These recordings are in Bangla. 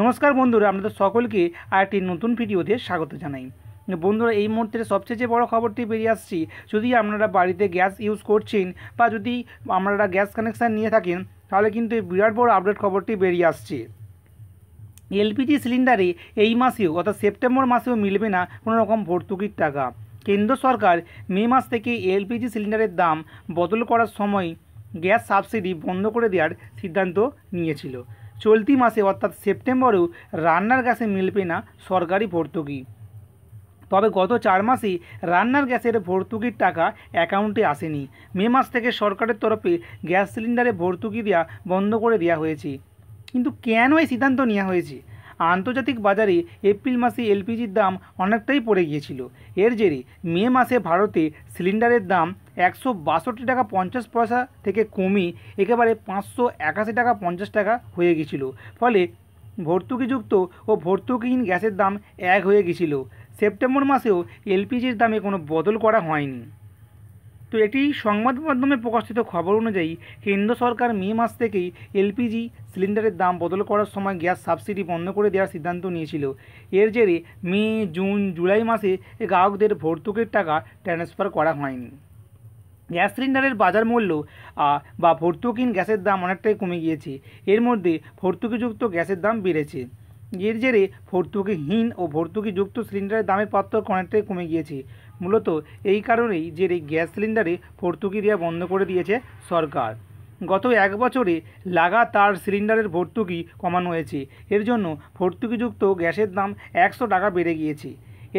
নমস্কার বন্ধুরা আপনাদের সকলকে আরেকটি নতুন ভিডিওতে স্বাগত জানাই বন্ধুরা এই মুহূর্তে সবচেয়ে যে বড় খবরটি বেরিয়ে আসছি যদি আপনারা বাড়িতে গ্যাস ইউজ করছেন বা যদি আপনারা গ্যাস কানেকশান নিয়ে থাকেন তাহলে কিন্তু এই বিরাট বড় আপডেট খবরটি বেরিয়ে আসছে এলপিজি সিলিন্ডারে এই মাসেও অর্থাৎ সেপ্টেম্বর মাসেও মিলবে না কোনো রকম ভর্তুকির টাকা কেন্দ্র সরকার মে মাস থেকে এলপিজি সিলিন্ডারের দাম বদল করার সময় গ্যাস সাবসিডি বন্ধ করে দেওয়ার সিদ্ধান্ত নিয়েছিল চলতি মাসে অর্থাৎ সেপ্টেম্বরেও রান্নার গ্যাসে মিলবে না সরকারি ভর্তুকি তবে গত চার মাসে রান্নার গ্যাসের ভর্তুকির টাকা অ্যাকাউন্টে আসেনি মে মাস থেকে সরকারের তরফে গ্যাস সিলিন্ডারে ভর্তুকি দেওয়া বন্ধ করে দেওয়া হয়েছে কিন্তু কেন এই সিদ্ধান্ত নেওয়া হয়েছে আন্তর্জাতিক বাজারে এপ্রিল মাসে এলপিজির দাম অনেকটাই পড়ে গিয়েছিল এর জেরে মে মাসে ভারতে সিলিন্ডারের দাম একশো বাষট্টি টাকা পঞ্চাশ পয়সা থেকে কমে একেবারে পাঁচশো একাশি টাকা পঞ্চাশ টাকা হয়ে গিয়েছিল ফলে ভর্তুকিযুক্ত ও ভর্তুকিহীন গ্যাসের দাম এক হয়ে গিয়েছিল সেপ্টেম্বর মাসেও এলপিজির দামে কোনো বদল করা হয়নি তো একটি সংবাদ মাধ্যমে প্রকাশিত খবর অনুযায়ী কেন্দ্র সরকার মে মাস থেকেই এলপিজি সিলিন্ডারের দাম বদল করার সময় গ্যাস সাবসিডি বন্ধ করে দেওয়ার সিদ্ধান্ত নিয়েছিল এর জেরে মে জুন জুলাই মাসে গ্রাহকদের ভর্তুকির টাকা ট্রান্সফার করা হয়নি গ্যাস সিলিন্ডারের বাজার মূল্য বা ভর্তুকিন গ্যাসের দাম অনেকটাই কমে গিয়েছে এর মধ্যে ভর্তুকিযুক্ত গ্যাসের দাম বেড়েছে এর জেরে ভর্তুকিহীন ও ভর্তুকিযুক্ত সিলিন্ডারের দামের পার্থক্য অনেকটাই কমে গিয়েছে মূলত এই কারণেই যে এই গ্যাস সিলিন্ডারে ভর্তুকি দেওয়া বন্ধ করে দিয়েছে সরকার গত এক বছরে লাগাতার সিলিন্ডারের ভর্তুকি কমানো হয়েছে এর জন্য ভর্তুকিযুক্ত গ্যাসের দাম একশো টাকা বেড়ে গিয়েছে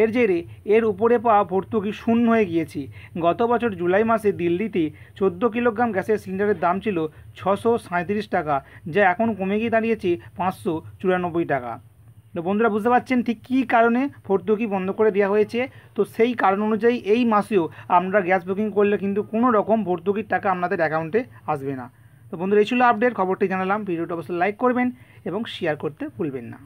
এর জেরে এর উপরে পাওয়া ভর্তুকি শূন্য হয়ে গিয়েছে গত বছর জুলাই মাসে দিল্লিতে চোদ্দো কিলোগ্রাম গ্যাসের সিলিন্ডারের দাম ছিল ছশো সাঁত্রিশ টাকা যা এখন কমে গিয়ে দাঁড়িয়েছে পাঁচশো চুরানব্বই টাকা তো বন্ধুরা বুঝতে পারছেন ঠিক কী কারণে ভর্তুকি বন্ধ করে দেওয়া হয়েছে তো সেই কারণ অনুযায়ী এই মাসেও আমরা গ্যাস বুকিং করলে কিন্তু কোনো রকম ভর্তুকির টাকা আপনাদের অ্যাকাউন্টে আসবে না তো বন্ধুরা এই ছিল আপডেট খবরটি জানালাম ভিডিওটা অবশ্যই লাইক করবেন এবং শেয়ার করতে ভুলবেন না